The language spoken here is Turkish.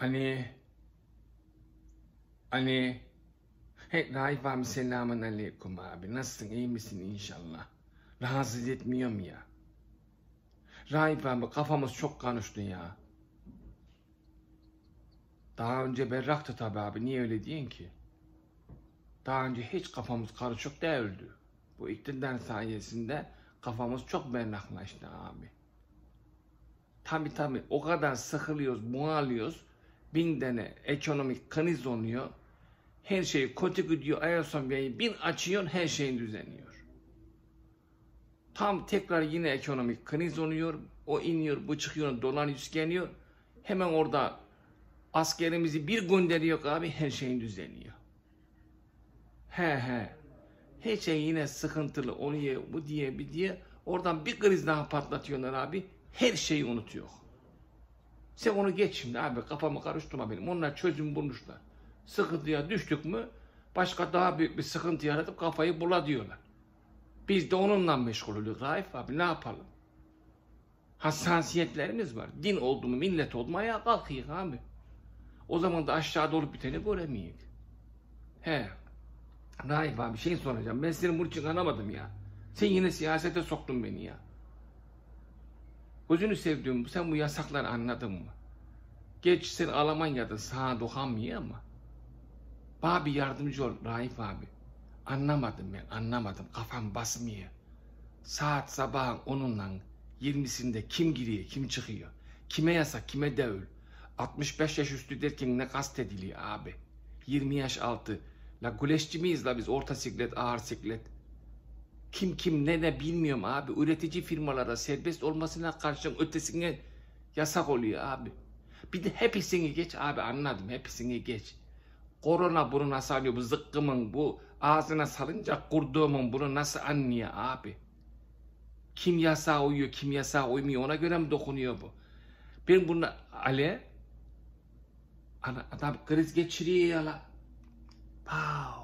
Anne, hani, Anne, hani, Hey Raif abi selamun aleyküm abi. Nasılsın iyi misin inşallah? Rahatsız etmiyor mu ya? Raif abi kafamız çok karıştı ya. Daha önce berraktı tabi abi. Niye öyle diyin ki? Daha önce hiç kafamız karışık değildi. Bu iktidar sayesinde kafamız çok berraklaştı abi. Tabi tabi o kadar sıkılıyoruz, bunalıyoruz bin tane ekonomik kriz oluyor. Her şeyi kötü gidiyor. Ayasofya'yı bin açıyor, her şeyin düzeniyor. Tam tekrar yine ekonomik kriz oluyor. O iniyor, bu çıkıyor, dolar yükseliyor. Hemen orada askerimizi bir gönderiyor abi, her şeyin düzeniyor. He he. Her şey yine sıkıntılı, onu ye, bu diye, bir diye. Oradan bir kriz daha patlatıyorlar abi. Her şeyi unutuyor. Sen onu geç şimdi abi kafamı karıştırma benim. Onlar çözüm bulmuşlar. Sıkıntıya düştük mü başka daha büyük bir sıkıntı yaratıp kafayı bula diyorlar. Biz de onunla meşgul oluyoruz Raif abi ne yapalım? Hassasiyetlerimiz var. Din oldu mu millet oldu mu ayağa kalkıyık abi. O zaman da aşağıda olup biteni göremeyik. He. Raif abi şey soracağım. Ben seni bunun için anlamadım ya. Sen yine siyasete soktun beni ya. Gözünü sevdiğim sen bu yasakları anladın mı? Geç sen Almanya'da sağa dokanmıyor ama. Bana yardımcı ol Raif abi. Anlamadım ben anlamadım kafam basmıyor. Saat sabahın onunla 20'sinde kim giriyor kim çıkıyor. Kime yasak kime devül. 65 yaş üstü derken ne kastediliyor abi. 20 yaş altı. La güleşçi miyiz la biz orta siklet ağır siklet kim kim ne ne bilmiyorum abi. Üretici firmalara serbest olmasına karşın ötesine yasak oluyor abi. Bir de hepsini geç abi anladım hepsini geç. Korona bunu nasıl anlıyor bu zıkkımın bu ağzına salınca kurduğumun bunu nasıl anlıyor abi. Kim yasağa uyuyor kim yasağa uymuyor ona göre mi dokunuyor bu. Ben bunu Ali adam kriz geçiriyor ya la. Wow.